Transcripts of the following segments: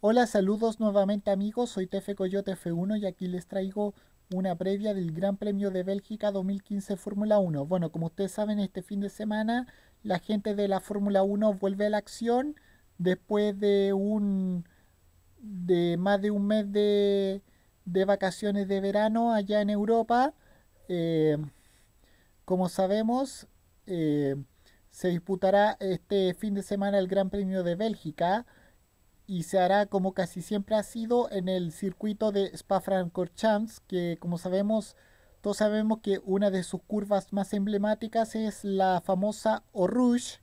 Hola, saludos nuevamente amigos, soy Tefe Coyote F1 y aquí les traigo una previa del Gran Premio de Bélgica 2015 Fórmula 1. Bueno, como ustedes saben, este fin de semana la gente de la Fórmula 1 vuelve a la acción después de un de más de un mes de, vacaciones de verano allá en Europa. Eh, como sabemos, eh, se disputará este fin de semana el Gran Premio de Bélgica y se hará como casi siempre ha sido en el circuito de Spa-Francorchamps, que como sabemos, todos sabemos que una de sus curvas más emblemáticas es la famosa Orouge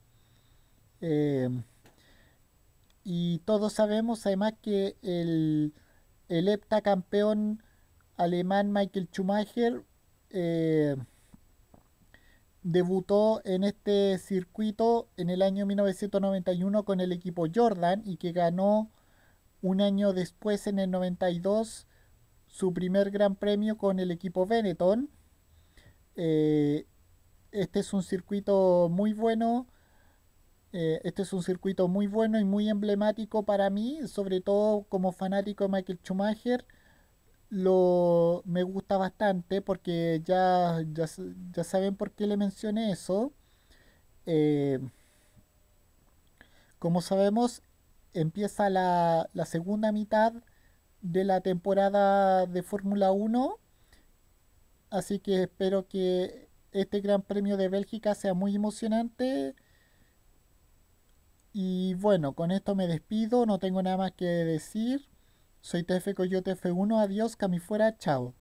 em, y todos sabemos además que el, el campeón alemán Michael Schumacher eh, debutó en este circuito en el año 1991 con el equipo Jordan y que ganó un año después en el 92 su primer gran premio con el equipo Benetton. Eh, este es un circuito muy bueno. Eh, este es un circuito muy bueno y muy emblemático para mí, sobre todo como fanático de Michael Schumacher lo me gusta bastante porque ya, saben por qué le mencioné eso. Eh, como sabemos, empieza la, la, segunda mitad de la temporada de Fórmula 1. Así que espero que este Gran Premio de Bélgica sea muy emocionante. Y bueno, con esto me despido, no tengo nada más que decir. Soy TF Coyote F1, adiós, cami fuera, chao.